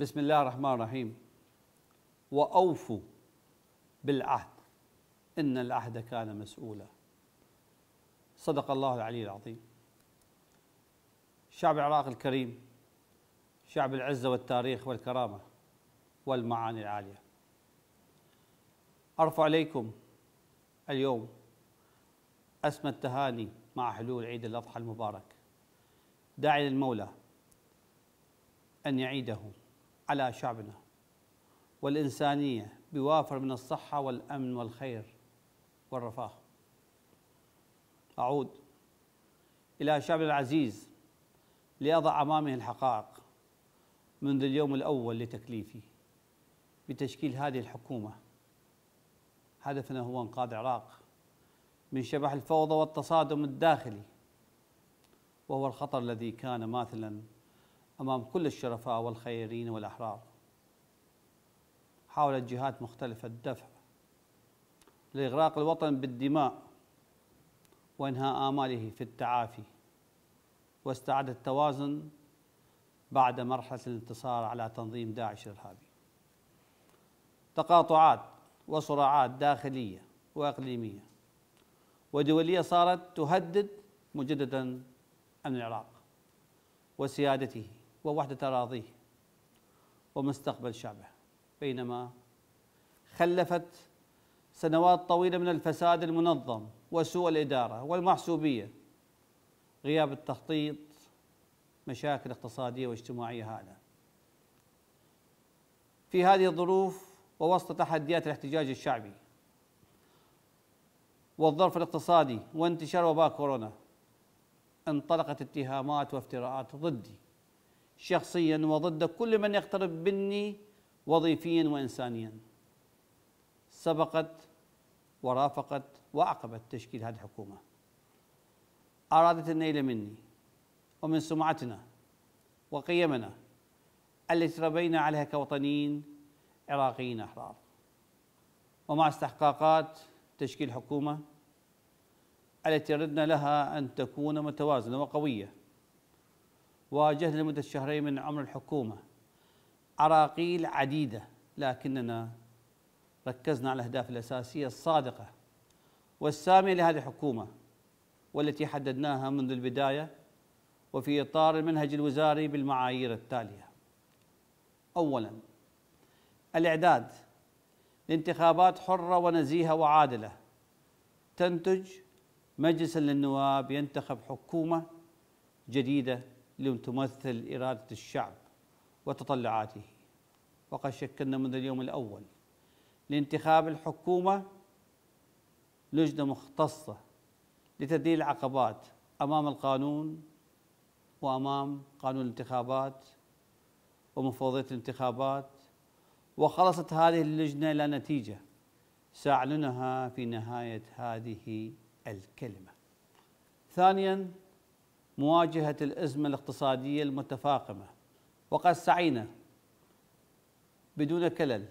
بسم الله الرحمن الرحيم وأوفوا بالعهد إن العهد كان مسؤولا صدق الله العلي العظيم شعب العراق الكريم شعب العزة والتاريخ والكرامة والمعاني العالية أرفع إليكم اليوم أسمى التهاني مع حلول عيد الأضحى المبارك داعي للمولى أن يعيده على شعبنا والإنسانية بوافر من الصحة والأمن والخير والرفاه أعود إلى شعبنا العزيز لأضع أمامه الحقائق منذ اليوم الأول لتكليفي بتشكيل هذه الحكومة هدفنا هو إنقاذ العراق من شبح الفوضى والتصادم الداخلي وهو الخطر الذي كان ماثلا أمام كل الشرفاء والخيرين والأحرار حاولت جهات مختلفة الدفع لإغراق الوطن بالدماء وإنهاء آماله في التعافي واستعادة التوازن بعد مرحلة الانتصار على تنظيم داعش الإرهابي تقاطعات وصراعات داخلية وإقليمية ودولية صارت تهدد مجددا أمن العراق وسيادته ووحدة أراضيه ومستقبل شعبه بينما خلفت سنوات طويلة من الفساد المنظم وسوء الإدارة والمحسوبية غياب التخطيط مشاكل اقتصادية واجتماعية هائلة في هذه الظروف ووسط تحديات الاحتجاج الشعبي والظرف الاقتصادي وانتشار وباء كورونا انطلقت اتهامات وافتراءات ضدي شخصيا وضد كل من يقترب مني وظيفيا وإنسانيا سبقت ورافقت وعقبت تشكيل هذه الحكومة أرادت النيل مني ومن سمعتنا وقيمنا التي ربينا عليها كوطنيين عراقيين أحرار ومع استحقاقات تشكيل حكومة التي ردنا لها أن تكون متوازنة وقوية واجهنا لمدة شهرين من عمر الحكومة عراقيل عديدة لكننا ركزنا على الأهداف الأساسية الصادقة والسامية لهذه الحكومة والتي حددناها منذ البداية وفي إطار المنهج الوزاري بالمعايير التالية أولاً الإعداد لانتخابات حرة ونزيهة وعادلة تنتج مجلسا للنواب ينتخب حكومة جديدة لتمثل إرادة الشعب وتطلعاته وقد شكلنا منذ اليوم الأول لانتخاب الحكومة لجنة مختصة لتدليل العقبات أمام القانون وأمام قانون الانتخابات ومفوضية الانتخابات وخلصت هذه اللجنة إلى نتيجة سأعلنها في نهاية هذه الكلمة ثانياً مواجهة الأزمة الاقتصادية المتفاقمة وقد سعينا بدون كلل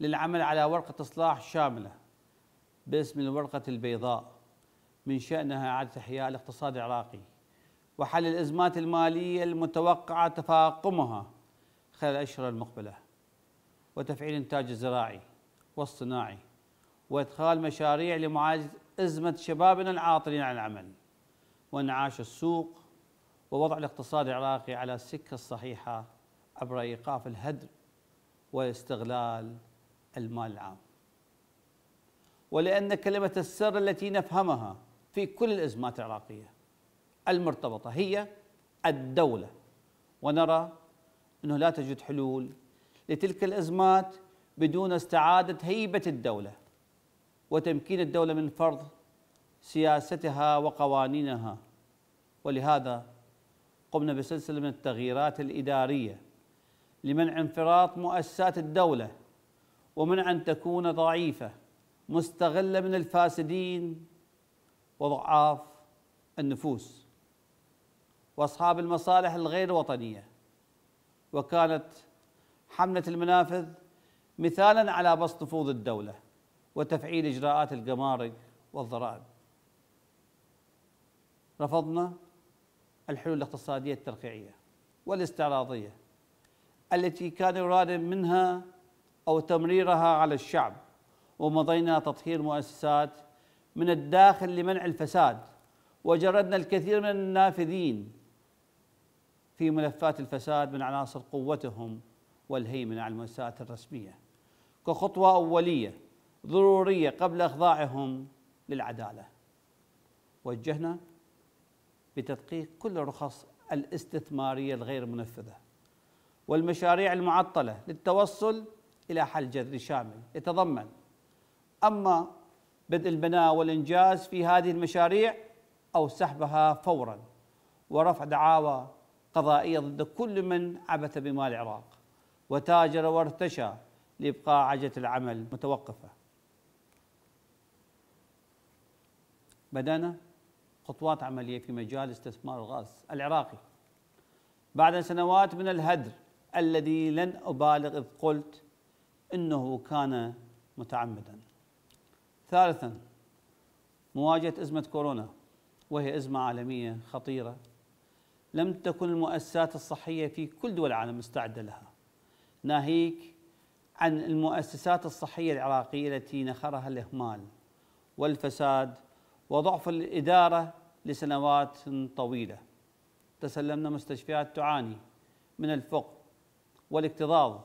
للعمل على ورقة إصلاح شاملة باسم الورقة البيضاء من شأنها إعادة إحياء الاقتصاد العراقي وحل الأزمات المالية المتوقعة تفاقمها خلال الأشهر المقبلة وتفعيل إنتاج الزراعي والصناعي وإدخال مشاريع لمعالجة أزمة شبابنا العاطلين عن العمل وانعاش السوق ووضع الاقتصاد العراقي على السكة الصحيحة عبر إيقاف الهدر واستغلال المال العام ولأن كلمة السر التي نفهمها في كل الأزمات العراقية المرتبطة هي الدولة ونرى أنه لا تجد حلول لتلك الأزمات بدون استعادة هيبة الدولة وتمكين الدولة من فرض سياستها وقوانينها ولهذا قمنا بسلسله من التغييرات الاداريه لمنع انفراط مؤسسات الدوله ومنع ان تكون ضعيفه مستغله من الفاسدين وضعاف النفوس واصحاب المصالح الغير وطنيه وكانت حمله المنافذ مثالا على بسط نفوذ الدوله وتفعيل اجراءات الجمارك والضرائب رفضنا الحلول الاقتصادية الترقيعية والاستعراضية التي كان يراد منها أو تمريرها على الشعب ومضينا تطهير مؤسسات من الداخل لمنع الفساد وجردنا الكثير من النافذين في ملفات الفساد من عناصر قوتهم والهيمنة على المؤسسات الرسمية كخطوة أولية ضرورية قبل إخضاعهم للعدالة وجهنا بتدقيق كل الرخص الاستثمارية الغير منفذة والمشاريع المعطلة للتوصل إلى حل جذري شامل يتضمن أما بدء البناء والإنجاز في هذه المشاريع أو سحبها فورا ورفع دعاوى قضائية ضد كل من عبث بمال العراق وتاجر وارتشى لإبقاء عجلة العمل متوقفة بدأنا خطوات عمليه في مجال استثمار الغاز العراقي بعد سنوات من الهدر الذي لن ابالغ اذ قلت انه كان متعمدا. ثالثا مواجهه ازمه كورونا وهي ازمه عالميه خطيره لم تكن المؤسسات الصحيه في كل دول العالم مستعده لها. ناهيك عن المؤسسات الصحيه العراقيه التي نخرها الاهمال والفساد وضعف الإدارة لسنوات طويلة تسلمنا مستشفيات تعاني من الفقر والاكتظاظ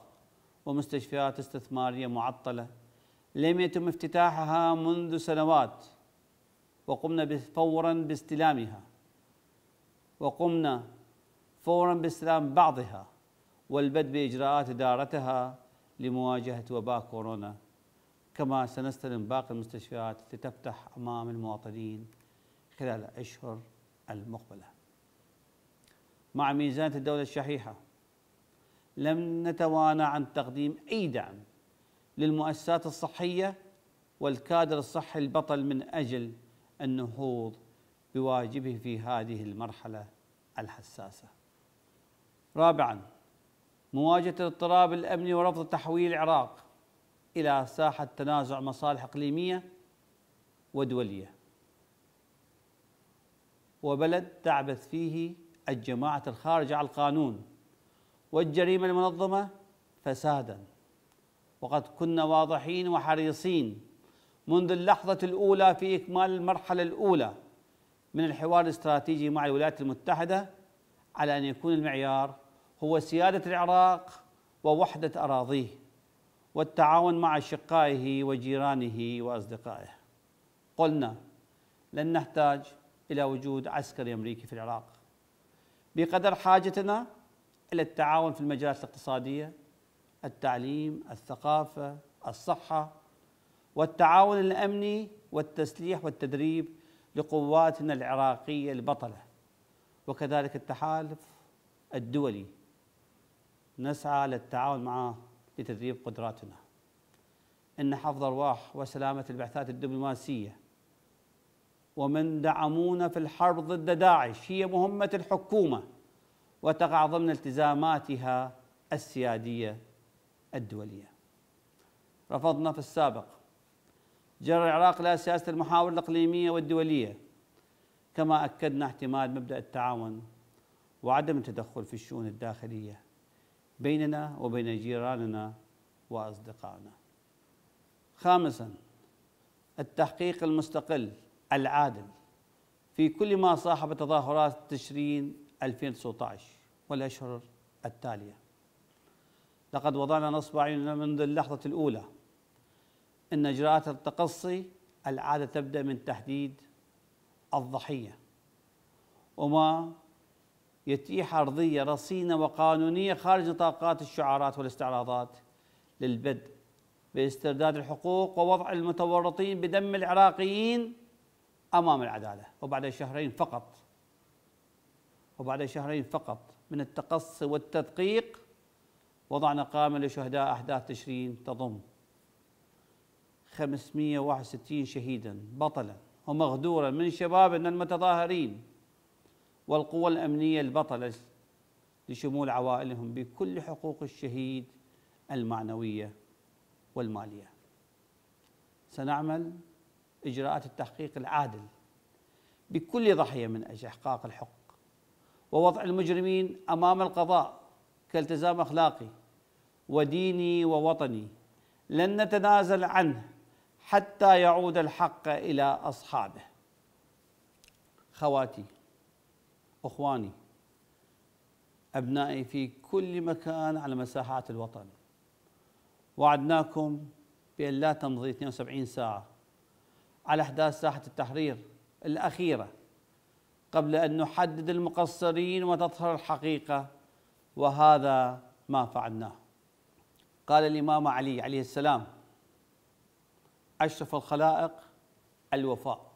ومستشفيات استثمارية معطلة لم يتم افتتاحها منذ سنوات وقمنا فورا باستلامها وقمنا فورا باستلام بعضها والبدء بإجراءات إدارتها لمواجهة وباء كورونا كما سنستلم باقي المستشفيات لتفتح أمام المواطنين خلال الأشهر المقبلة مع ميزانية الدولة الشحيحة لم نتوانى عن تقديم أي دعم للمؤسسات الصحية والكادر الصحي البطل من أجل النهوض بواجبه في هذه المرحلة الحساسة رابعاً مواجهة الاضطراب الأمني ورفض تحويل العراق الى ساحه تنازع مصالح اقليميه ودوليه وبلد تعبث فيه الجماعه الخارجه على القانون والجريمه المنظمه فسادا وقد كنا واضحين وحريصين منذ اللحظه الاولى في اكمال المرحله الاولى من الحوار الاستراتيجي مع الولايات المتحده على ان يكون المعيار هو سياده العراق ووحده اراضيه والتعاون مع أشقائه وجيرانه وأصدقائه قلنا لن نحتاج إلى وجود عسكري أمريكي في العراق بقدر حاجتنا إلى التعاون في المجالات الاقتصادية التعليم الثقافة الصحة والتعاون الأمني والتسليح والتدريب لقواتنا العراقية البطلة وكذلك التحالف الدولي نسعى للتعاون معه لتدريب قدراتنا إن حفظ أرواح وسلامة البعثات الدبلوماسية ومن دعمونا في الحرب ضد داعش هي مهمة الحكومة وتقع ضمن التزاماتها السيادية الدولية رفضنا في السابق جر العراق إلى سياسة المحاور الإقليمية والدولية كما أكدنا اعتماد مبدأ التعاون وعدم التدخل في الشؤون الداخلية بيننا وبين جيراننا واصدقائنا. خامسا التحقيق المستقل العادل في كل ما صاحب تظاهرات تشرين 2019 والاشهر التاليه. لقد وضعنا نصب عيننا منذ اللحظه الاولى ان اجراءات التقصي العاده تبدا من تحديد الضحيه وما يتيح أرضية رصينة وقانونية خارج نطاقات الشعارات والاستعراضات للبدء باسترداد الحقوق ووضع المتورطين بدم العراقيين أمام العدالة وبعد شهرين فقط وبعد شهرين فقط من التقصي والتدقيق وضعنا قائمة لشهداء أحداث تشرين تضم 561 شهيدا بطلا ومغدورا من شبابنا المتظاهرين والقوى الأمنية البطلة لشمول عوائلهم بكل حقوق الشهيد المعنوية والمالية سنعمل إجراءات التحقيق العادل بكل ضحية من أجل إحقاق الحق ووضع المجرمين أمام القضاء كالتزام أخلاقي وديني ووطني لن نتنازل عنه حتى يعود الحق إلى أصحابه خواتي اخواني ابنائي في كل مكان على مساحات الوطن وعدناكم بان لا تمضي 72 ساعه على احداث ساحه التحرير الاخيره قبل ان نحدد المقصرين وتظهر الحقيقه وهذا ما فعلناه قال الامام علي عليه السلام اشرف الخلائق الوفاء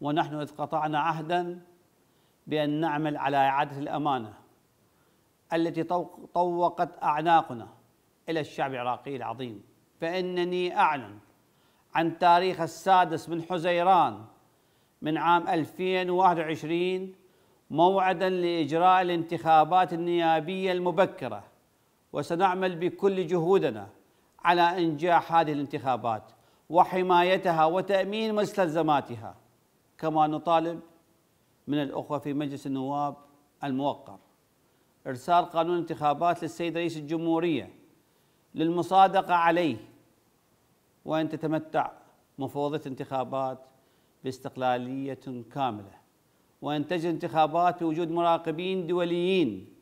ونحن اذ قطعنا عهدا بأن نعمل على إعادة الأمانة التي طوقت أعناقنا إلى الشعب العراقي العظيم فإنني أعلن عن تاريخ السادس من حزيران من عام 2021 موعدا لإجراء الانتخابات النيابية المبكرة وسنعمل بكل جهودنا على إنجاح هذه الانتخابات وحمايتها وتأمين مستلزماتها كما نطالب من الأخوة في مجلس النواب الموقر إرسال قانون انتخابات للسيد رئيس الجمهورية للمصادقة عليه وأن تتمتع مفوضة انتخابات باستقلالية كاملة وأن تجد انتخابات بوجود مراقبين دوليين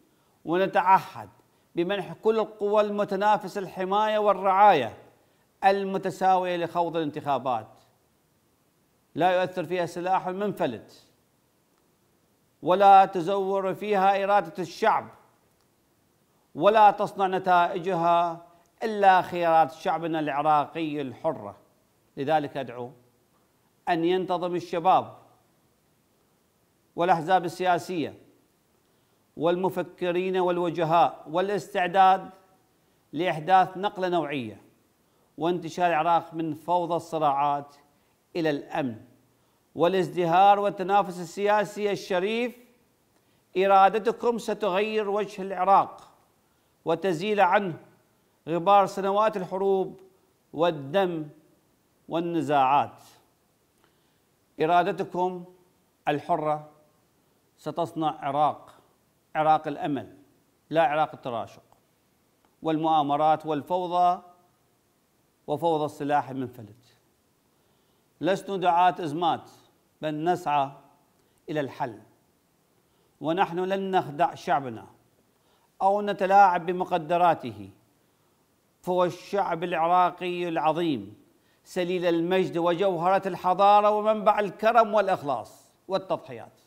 ونتعهد بمنح كل القوى المتنافسة الحماية والرعاية المتساوية لخوض الانتخابات لا يؤثر فيها سلاح منفلت ولا تزور فيها إرادة الشعب ولا تصنع نتائجها إلا خيارات شعبنا العراقي الحرة لذلك أدعو أن ينتظم الشباب والأحزاب السياسية والمفكرين والوجهاء والاستعداد لإحداث نقلة نوعية وانتشال العراق من فوضى الصراعات إلى الأمن والازدهار والتنافس السياسي الشريف إرادتكم ستغير وجه العراق وتزيل عنه غبار سنوات الحروب والدم والنزاعات إرادتكم الحرة ستصنع عراق عراق الأمل لا عراق التراشق والمؤامرات والفوضى وفوضى السلاح المنفلت لسنا دعاة إزمات بل نسعى إلى الحل ونحن لن نخدع شعبنا أو نتلاعب بمقدراته فهو الشعب العراقي العظيم سليل المجد وجوهرة الحضارة ومنبع الكرم والإخلاص والتضحيات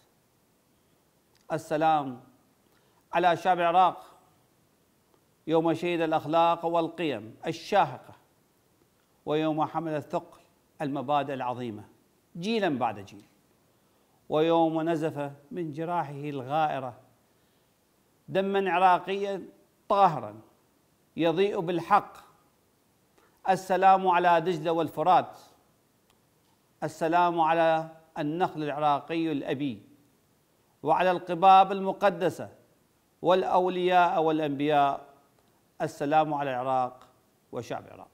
السلام على شعب العراق يوم شهد الأخلاق والقيم الشاهقة ويوم حمل الثقل المبادئ العظيمه جيلا بعد جيل ويوم نزف من جراحه الغائرة دما عراقيا طاهرا يضيء بالحق السلام على دجلة والفرات السلام على النخل العراقي الأبي وعلى القباب المقدسة والأولياء والأنبياء السلام على العراق وشعب العراق